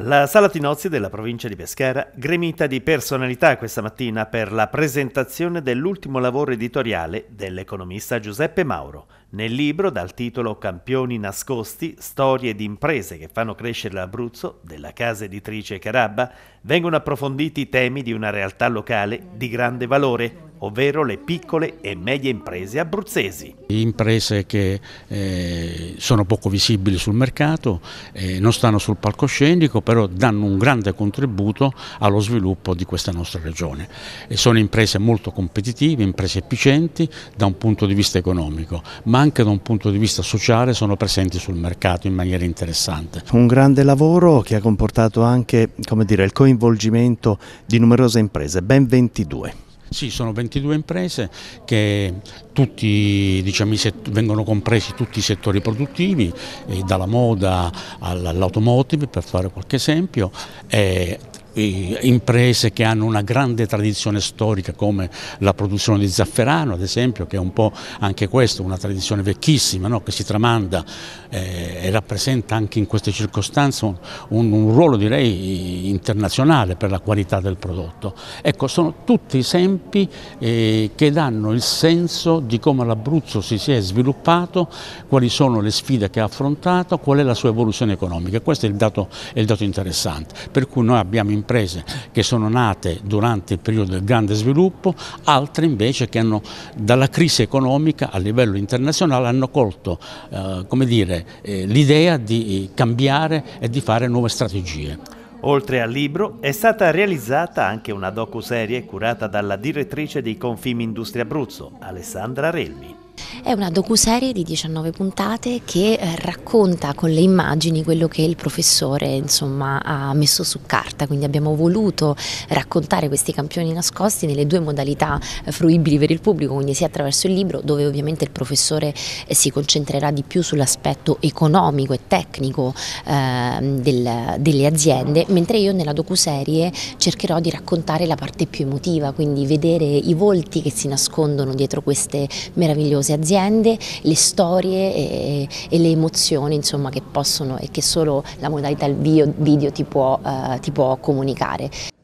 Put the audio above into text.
La Sala Tinozzi della provincia di Pescara, gremita di personalità questa mattina per la presentazione dell'ultimo lavoro editoriale dell'economista Giuseppe Mauro. Nel libro, dal titolo Campioni nascosti, storie di imprese che fanno crescere l'Abruzzo, della casa editrice Carabba, vengono approfonditi i temi di una realtà locale di grande valore ovvero le piccole e medie imprese abruzzesi. Imprese che eh, sono poco visibili sul mercato, eh, non stanno sul palcoscenico, però danno un grande contributo allo sviluppo di questa nostra regione. E sono imprese molto competitive, imprese efficienti da un punto di vista economico, ma anche da un punto di vista sociale sono presenti sul mercato in maniera interessante. Un grande lavoro che ha comportato anche dire, il coinvolgimento di numerose imprese, ben 22. Sì, sono 22 imprese che tutti, diciamo, vengono compresi tutti i settori produttivi, eh, dalla moda all'automotive per fare qualche esempio, eh, imprese che hanno una grande tradizione storica come la produzione di zafferano ad esempio che è un po' anche questo una tradizione vecchissima no? che si tramanda eh, e rappresenta anche in queste circostanze un, un, un, ruolo direi internazionale per la qualità del prodotto. Ecco sono tutti esempi eh, che danno il senso di come l'Abruzzo si sia sviluppato, quali sono le sfide che ha affrontato, qual è la sua evoluzione economica, questo è il dato, è il dato interessante per cui noi abbiamo in imprese che sono nate durante il periodo del grande sviluppo, altre invece che hanno dalla crisi economica a livello internazionale hanno colto eh, eh, l'idea di cambiare e di fare nuove strategie. Oltre al libro è stata realizzata anche una docu-serie curata dalla direttrice di Confimi Confimindustria Abruzzo, Alessandra Relmi. È una docuserie di 19 puntate che eh, racconta con le immagini quello che il professore insomma, ha messo su carta, quindi abbiamo voluto raccontare questi campioni nascosti nelle due modalità eh, fruibili per il pubblico, quindi sia attraverso il libro dove ovviamente il professore eh, si concentrerà di più sull'aspetto economico e tecnico eh, del, delle aziende, mentre io nella docuserie cercherò di raccontare la parte più emotiva, quindi vedere i volti che si nascondono dietro queste meravigliose numerose aziende le storie e, e le emozioni insomma, che possono e che solo la modalità video, video ti, può, eh, ti può comunicare.